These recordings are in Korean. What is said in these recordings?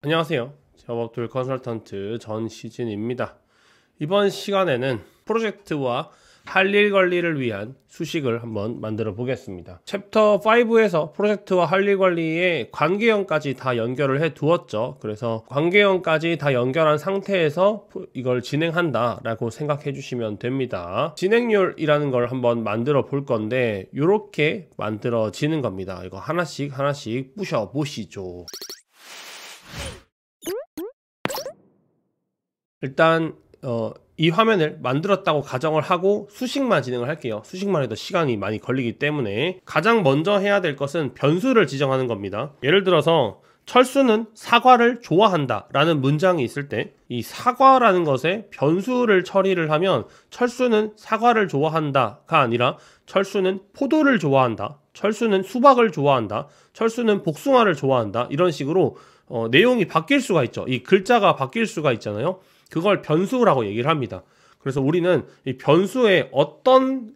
안녕하세요. 작업툴 컨설턴트 전시진입니다. 이번 시간에는 프로젝트와 할 일 관리를 위한 수식을 한번 만들어 보겠습니다. 챕터 5에서 프로젝트와 할 일 관리의 관계형까지 다 연결을 해 두었죠. 그래서 관계형까지 다 연결한 상태에서 이걸 진행한다라고 생각해 주시면 됩니다. 진행률이라는 걸 한번 만들어 볼 건데 이렇게 만들어지는 겁니다. 이거 하나씩 하나씩 부셔 보시죠. 일단 어, 이 화면을 만들었다고 가정을 하고 수식만 진행을 할게요. 수식만 해도 시간이 많이 걸리기 때문에 가장 먼저 해야 될 것은 변수를 지정하는 겁니다. 예를 들어서 철수는 사과를 좋아한다 라는 문장이 있을 때 이 사과라는 것에 변수를 처리를 하면 철수는 사과를 좋아한다가 아니라 철수는 포도를 좋아한다 철수는 수박을 좋아한다 철수는 복숭아를 좋아한다 이런 식으로 어, 내용이 바뀔 수가 있죠 이 글자가 바뀔 수가 있잖아요 그걸 변수라고 얘기를 합니다. 그래서 우리는 이 변수에 어떤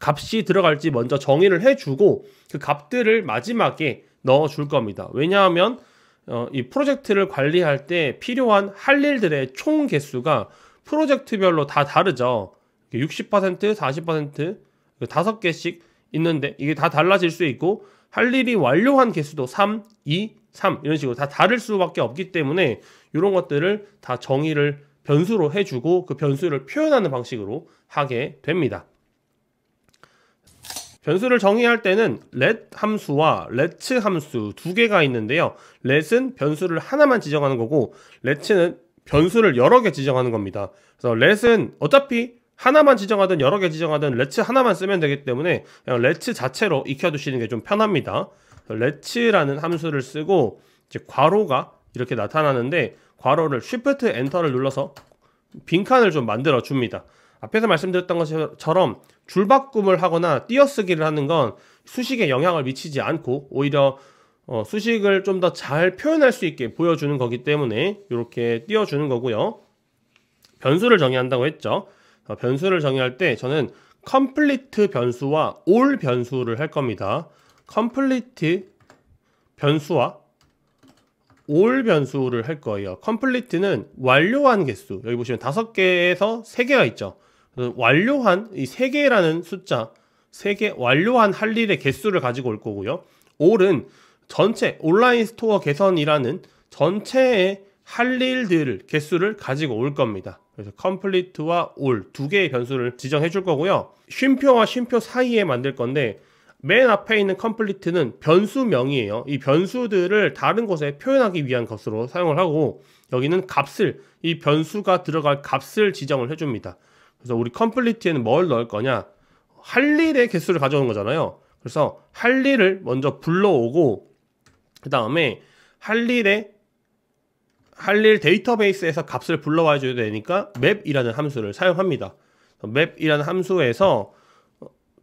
값이 들어갈지 먼저 정의를 해주고 그 값들을 마지막에 넣어줄 겁니다. 왜냐하면 어, 이 프로젝트를 관리할 때 필요한 할 일들의 총 개수가 프로젝트별로 다 다르죠. 60%, 40%, 5 개씩 있는데 이게 다 달라질 수 있고 할 일이 완료한 개수도 3, 2, 3 이런 식으로 다 다를 수밖에 없기 때문에 이런 것들을 다 정의를 변수로 해주고 그 변수를 표현하는 방식으로 하게 됩니다. 변수를 정의할 때는 let 함수와 let 함수 두 개가 있는데요. let은 변수를 하나만 지정하는 거고 let는 변수를 여러 개 지정하는 겁니다. 그래서 let은 어차피 하나만 지정하든 여러 개 지정하든 let 하나만 쓰면 되기 때문에 그냥 let 자체로 익혀두시는 게 좀 편합니다. let라는 함수를 쓰고 이제 괄호가 이렇게 나타나는데 괄호를 Shift e n t e r 를 눌러서 빈칸을 좀 만들어 줍니다 앞에서 말씀드렸던 것처럼 줄바꿈을 하거나 띄어쓰기를 하는 건 수식에 영향을 미치지 않고 오히려 어, 수식을 좀 더 잘 표현할 수 있게 보여주는 거기 때문에 이렇게 띄워주는 거고요 변수를 정의한다고 했죠 어, 변수를 정의할 때 저는 c o m p 컴 e 리트 변수와 올 변수를 할 겁니다 c o m p 컴 e 리트 변수와 올 변수를 할 거예요. 컴플리트는 완료한 개수. 여기 보시면 다섯 개에서 세 개가 있죠. 완료한 이 세 개라는 숫자, 세 개 완료한 할 일의 개수를 가지고 올 거고요. 올은 전체 온라인 스토어 개선이라는 전체의 할 일들 개수를 가지고 올 겁니다. 그래서 컴플리트와 올 두 개의 변수를 지정해 줄 거고요. 쉼표와 쉼표 사이에 만들 건데 맨 앞에 있는 컴플리트는 변수명이에요. 이 변수들을 다른 곳에 표현하기 위한 것으로 사용을 하고 여기는 값을 이 변수가 들어갈 값을 지정을 해줍니다. 그래서 우리 컴플리트에는 뭘 넣을 거냐? 할 일의 개수를 가져오는 거잖아요. 그래서 할 일을 먼저 불러오고 그 다음에 할 일의 할일 데이터베이스에서 값을 불러와 줘야 되니까 맵이라는 함수를 사용합니다. 맵이라는 함수에서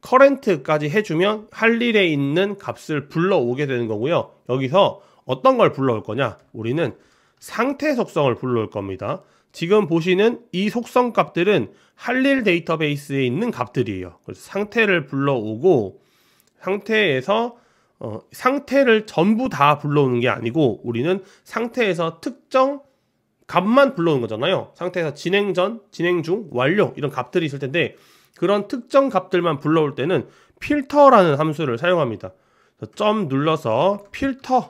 커렌트까지 해주면 할 일에 있는 값을 불러오게 되는 거고요. 여기서 어떤 걸 불러올 거냐? 우리는 상태 속성을 불러올 겁니다. 지금 보시는 이 속성 값들은 할 일 데이터베이스에 있는 값들이에요. 그래서 상태를 불러오고 상태에서 어, 상태를 전부 다 불러오는 게 아니고 우리는 상태에서 특정 값만 불러오는 거잖아요. 상태에서 진행 전, 진행 중, 완료 이런 값들이 있을 텐데 그런 특정 값들만 불러올 때는 필터라는 함수를 사용합니다. 점 눌러서 필터를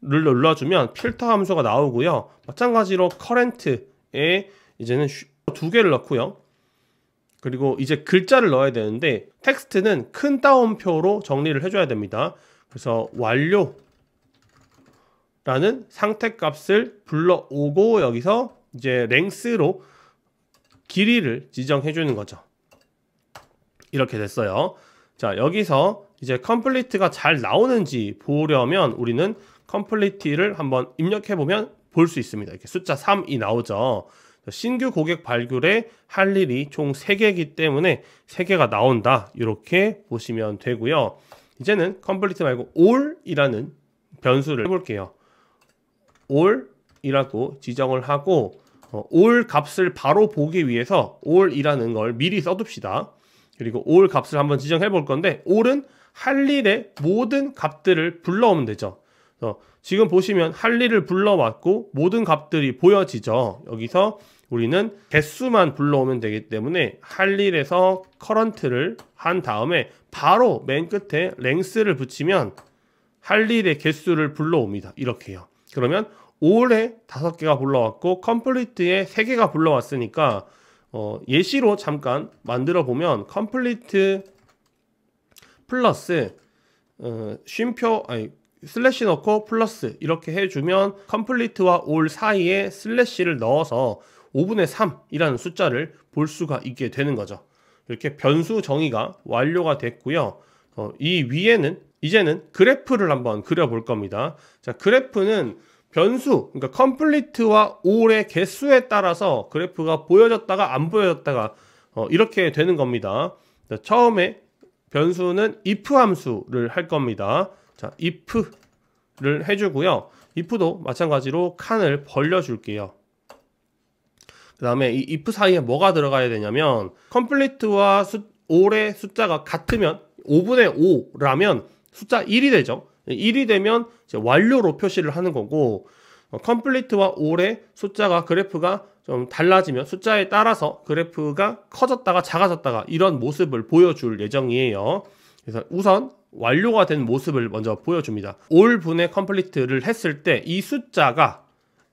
눌러주면 필터 함수가 나오고요. 마찬가지로 current에 이제는 두 개를 넣고요. 그리고 이제 글자를 넣어야 되는데 텍스트는 큰 따옴표로 정리를 해줘야 됩니다. 그래서 완료 라는 상태 값을 불러오고 여기서 이제 랭스로 길이를 지정해 주는 거죠. 이렇게 됐어요. 자, 여기서 이제 컴플리트가 잘 나오는지 보려면 우리는 컴플리티를 한번 입력해 보면 볼 수 있습니다. 이렇게 숫자 3이 나오죠. 신규 고객 발굴에 할 일이 총 3개이기 때문에 3개가 나온다. 이렇게 보시면 되고요. 이제는 컴플리트 말고 all이라는 변수를 해볼게요. all이라고 지정을 하고 어, 올 값을 바로 보기 위해서 올이라는걸 미리 써둡시다. 그리고 올 값을 한번 지정해 볼 건데 올은할 일의 모든 값들을 불러오면 되죠. 그래서 어, 지금 보시면 할 일을 불러왔고 모든 값들이 보여지죠. 여기서 우리는 개수만 불러오면 되기 때문에 할 일에서 커런트를 한 다음에 바로 맨 끝에 랭스를 붙이면 할 일의 개수를 불러옵니다. 이렇게요. 그러면 올해 다섯 개가 불러왔고 컴플리트에 세 개가 불러왔으니까 어, 예시로 잠깐 만들어 보면 컴플리트 플러스 어, 쉼표 아니 슬래시 넣고 플러스 이렇게 해주면 컴플리트와 올 사이에 슬래시를 넣어서 5분의 3이라는 숫자를 볼 수가 있게 되는 거죠. 이렇게 변수 정의가 완료가 됐고요. 어, 이 위에는 이제는 그래프를 한번 그려볼 겁니다. 자, 그래프는 변수, 그러니까 컴플리트와 올의 개수에 따라서 그래프가 보여졌다가 안 보여졌다가 어, 이렇게 되는 겁니다. 자, 처음에 변수는 if 함수를 할 겁니다. 자, if를 해주고요. if도 마찬가지로 칸을 벌려줄게요. 그 다음에 이 if 사이에 뭐가 들어가야 되냐면 컴플리트와 올의 숫자가 같으면 5분의 5라면 숫자 1이 되죠. 1이 되면 완료로 표시를 하는 거고 어, 컴플리트와 올해 숫자가 그래프가 좀 달라지면 숫자에 따라서 그래프가 커졌다가 작아졌다가 이런 모습을 보여줄 예정이에요. 그래서 우선 완료가 된 모습을 먼저 보여줍니다. 올 분의 컴플리트를 했을 때 이 숫자가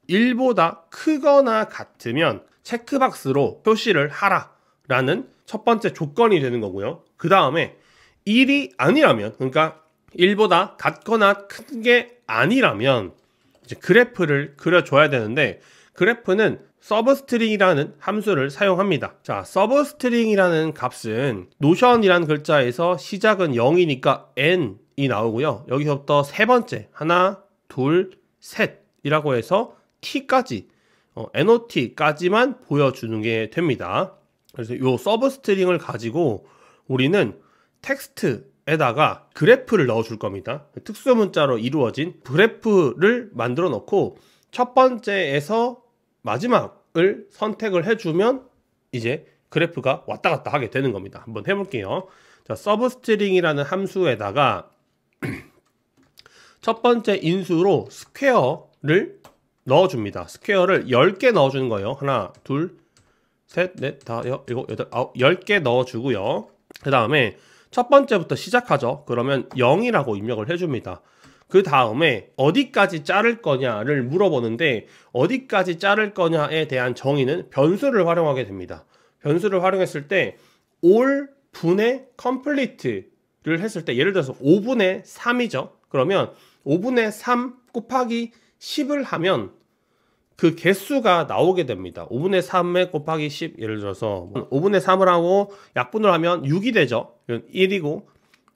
1보다 크거나 같으면 체크박스로 표시를 하라 라는 첫 번째 조건이 되는 거고요. 그 다음에 1이 아니라면 그러니까 1보다 같거나 큰 게 아니라면 이제 그래프를 그려줘야 되는데 그래프는 서브스트링이라는 함수를 사용합니다. 자, 서브스트링이라는 값은 노션이라는 글자에서 시작은 0이니까 n이 나오고요. 여기서부터 세 번째 하나, 둘, 셋이라고 해서 t까지 어, not까지만 보여주는 게 됩니다. 그래서 이 서브스트링을 가지고 우리는 텍스트 에다가 그래프를 넣어줄 겁니다. 특수 문자로 이루어진 그래프를 만들어 놓고 첫 번째에서 마지막을 선택을 해주면 이제 그래프가 왔다 갔다 하게 되는 겁니다. 한번 해볼게요. 자, 서브스트링이라는 함수에다가 첫 번째 인수로 스퀘어를 넣어줍니다. 스퀘어를 10개 넣어주는 거예요. 하나, 둘, 셋, 넷, 다, 여, 일곱, 여덟, 아홉, 10개 넣어주고요. 그 다음에 첫 번째부터 시작하죠. 그러면 0이라고 입력을 해줍니다. 그 다음에 어디까지 자를 거냐를 물어보는데 어디까지 자를 거냐에 대한 정의는 변수를 활용하게 됩니다. 변수를 활용했을 때 all 분의 complete를 했을 때 예를 들어서 5분의 3이죠. 그러면 5분의 3 곱하기 10을 하면 그 개수가 나오게 됩니다. 5분의 3에 곱하기 10 예를 들어서 5분의 3을 하고 약분을 하면 6이 되죠. 1이고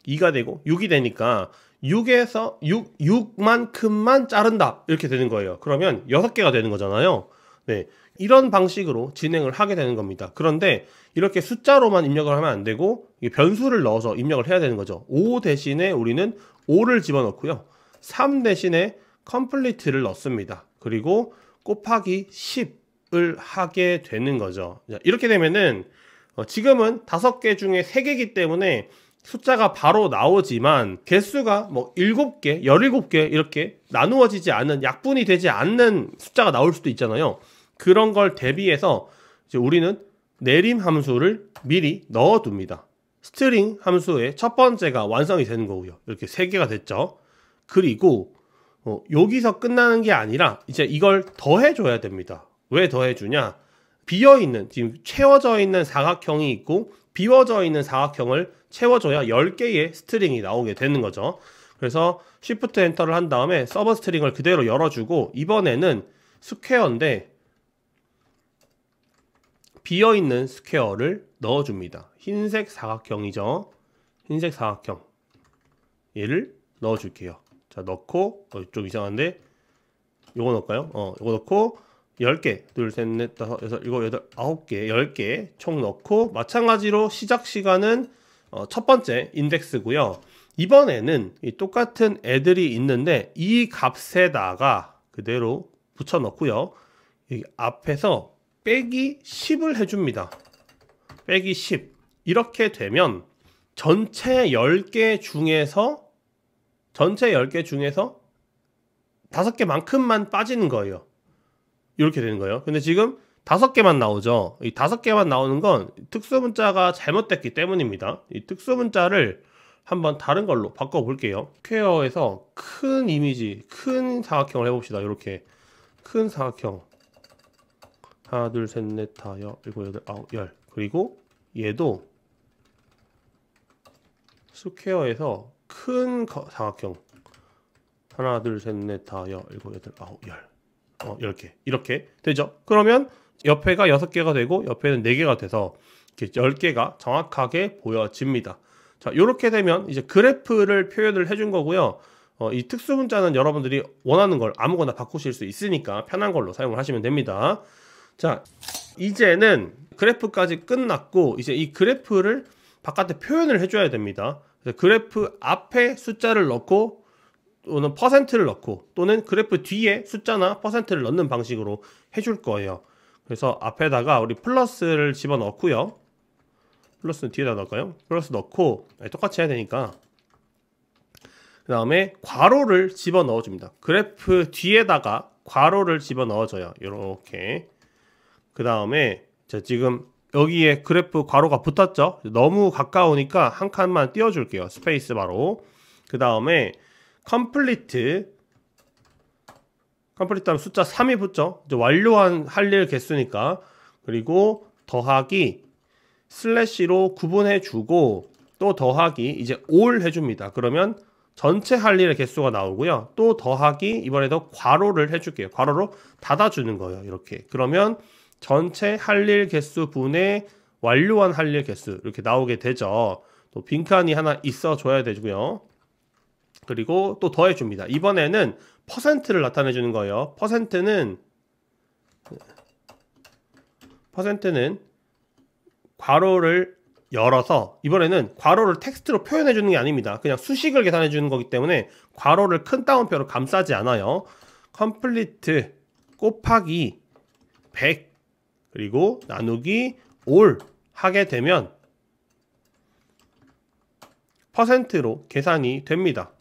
2가 되고 6이 되니까 6에서 6, 6만큼만 자른다 이렇게 되는 거예요. 그러면 6개가 되는 거잖아요. 네. 이런 방식으로 진행을 하게 되는 겁니다. 그런데 이렇게 숫자로만 입력을 하면 안 되고 변수를 넣어서 입력을 해야 되는 거죠. 5 대신에 우리는 5를 집어넣고요. 3 대신에 컴플리트를 넣습니다. 그리고 곱하기 10을 하게 되는 거죠. 이렇게 되면은 어, 지금은 5개 중에 3개이기 때문에 숫자가 바로 나오지만 개수가 뭐 7개, 17개 이렇게 나누어지지 않는 약분이 되지 않는 숫자가 나올 수도 있잖아요. 그런 걸 대비해서 우리는 내림 함수를 미리 넣어둡니다. 스트링 함수의 첫 번째가 완성이 되는 거고요. 이렇게 세 개가 됐죠. 그리고 어, 여기서 끝나는 게 아니라 이제 이걸 더해줘야 됩니다. 왜 더해주냐? 비어있는, 지금 채워져 있는 사각형이 있고 비워져 있는 사각형을 채워줘야 10개의 스트링이 나오게 되는 거죠. 그래서 s 프트 엔터를 한 다음에 서버 스트링을 그대로 열어주고 이번에는 스퀘어인데 비어있는 스퀘어를 넣어줍니다. 흰색 사각형이죠. 흰색 사각형 얘를 넣어줄게요. 자, 넣고, 어, 좀 이상한데, 요거 넣을까요? 어, 요거 넣고, 10개, 둘, 셋, 넷, 다섯, 여섯, 일곱, 여덟, 아홉 개, 10개 총 넣고, 마찬가지로 시작 시간은 어, 첫 번째 인덱스고요 이번에는 똑같은 애들이 있는데, 이 값에다가 그대로 붙여 넣고요. 여기 앞에서 빼기 10을 해줍니다. 빼기 10. 이렇게 되면 전체 10개 중에서 전체 10개 중에서 5개만큼만 빠지는 거예요. 이렇게 되는 거예요. 근데 지금 5개만 나오죠. 이 5개만 나오는 건 특수문자가 잘못됐기 때문입니다. 이 특수문자를 한번 다른 걸로 바꿔볼게요. 퀘어에서 큰 이미지, 큰 사각형을 해봅시다. 이렇게 큰 사각형 하나, 둘, 셋, 넷, 다, 여, 일곱, 여덟, 아홉, 열 그리고 얘도 스퀘어에서 큰 사각형 하나 둘셋넷다 여, 일곱 여덟 아홉 열 어, 1개 이렇게 되죠 그러면 옆에가 여섯 개가 되고 옆에는 4개가 돼서 이렇게 10개가 정확하게 보여집니다 자 이렇게 되면 이제 그래프를 표현을 해준 거고요 어, 이 특수 문자는 여러분들이 원하는 걸 아무거나 바꾸실 수 있으니까 편한 걸로 사용을 하시면 됩니다 자 이제는 그래프까지 끝났고 이제 이 그래프를 바깥에 표현을 해줘야 됩니다 그래프 앞에 숫자를 넣고 또는 퍼센트를 넣고 또는 그래프 뒤에 숫자나 퍼센트를 넣는 방식으로 해줄 거예요. 그래서 앞에다가 우리 플러스를 집어넣고요. 플러스는 뒤에다 넣을까요? 플러스 넣고 네, 똑같이 해야 되니까 그 다음에 괄호를 집어넣어 줍니다. 그래프 뒤에다가 괄호를 집어넣어줘요. 이렇게 그 다음에 지금 여기에 그래프 괄호가 붙었죠. 너무 가까우니까 한 칸만 띄워줄게요. 스페이스 바로. 그 다음에 컴플리트 컴플리트 하면 숫자 3이 붙죠. 이제 완료한 할 일 개수니까 그리고 더하기 슬래시로 구분해 주고 또 더하기 이제 올 해줍니다. 그러면 전체 할 일의 개수가 나오고요. 또 더하기 이번에도 괄호를 해줄게요. 괄호로 닫아주는 거예요. 이렇게 그러면 전체 할 일 개수 분의 완료한 할 일 개수 이렇게 나오게 되죠. 또 빈칸이 하나 있어 줘야 되고요. 그리고 또 더해 줍니다. 이번에는 퍼센트를 나타내 주는 거예요. 퍼센트는 퍼센트는 괄호를 열어서 이번에는 괄호를 텍스트로 표현해 주는 게 아닙니다. 그냥 수식을 계산해 주는 거기 때문에 괄호를 큰 따옴표로 감싸지 않아요. 컴플리트 곱하기 100 그리고 나누기 올 하게 되면 퍼센트로 계산이 됩니다.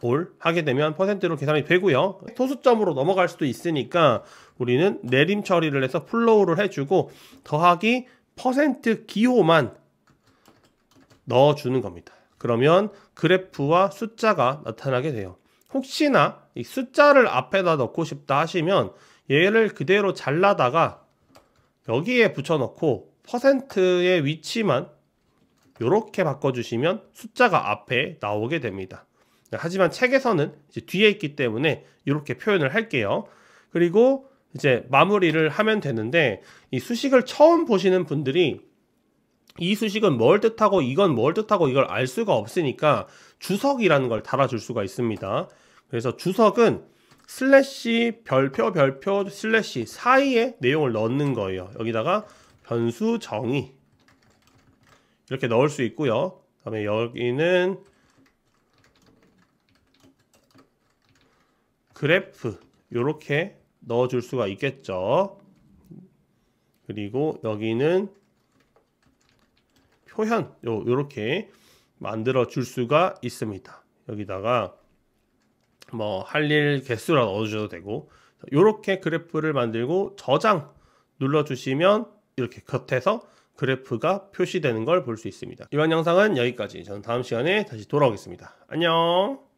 올 하게 되면 퍼센트로 계산이 되고요. 토수점으로 넘어갈 수도 있으니까 우리는 내림 처리를 해서 플로우를 해주고 더하기 퍼센트 기호만 넣어주는 겁니다. 그러면 그래프와 숫자가 나타나게 돼요. 혹시나 이 숫자를 앞에다 넣고 싶다 하시면 얘를 그대로 잘라다가 여기에 붙여넣고 퍼센트의 위치만 이렇게 바꿔주시면 숫자가 앞에 나오게 됩니다. 하지만 책에서는 뒤에 있기 때문에 이렇게 표현을 할게요. 그리고 이제 마무리를 하면 되는데 이 수식을 처음 보시는 분들이 이 수식은 뭘 뜻하고 이건 뭘 뜻하고 이걸 알 수가 없으니까 주석이라는 걸 달아줄 수가 있습니다. 그래서 주석은 슬래시 별표 별표 슬래시 사이에 내용을 넣는 거예요. 여기다가 변수 정의 이렇게 넣을 수 있고요. 다음에 여기는 그래프 이렇게 넣어줄 수가 있겠죠. 그리고 여기는 표현 요렇게 만들어 줄 수가 있습니다. 여기다가 뭐할일 개수라 넣어주셔도 되고 이렇게 그래프를 만들고 저장 눌러주시면 이렇게 곁에서 그래프가 표시되는 걸 볼 수 있습니다. 이번 영상은 여기까지. 저는 다음 시간에 다시 돌아오겠습니다. 안녕!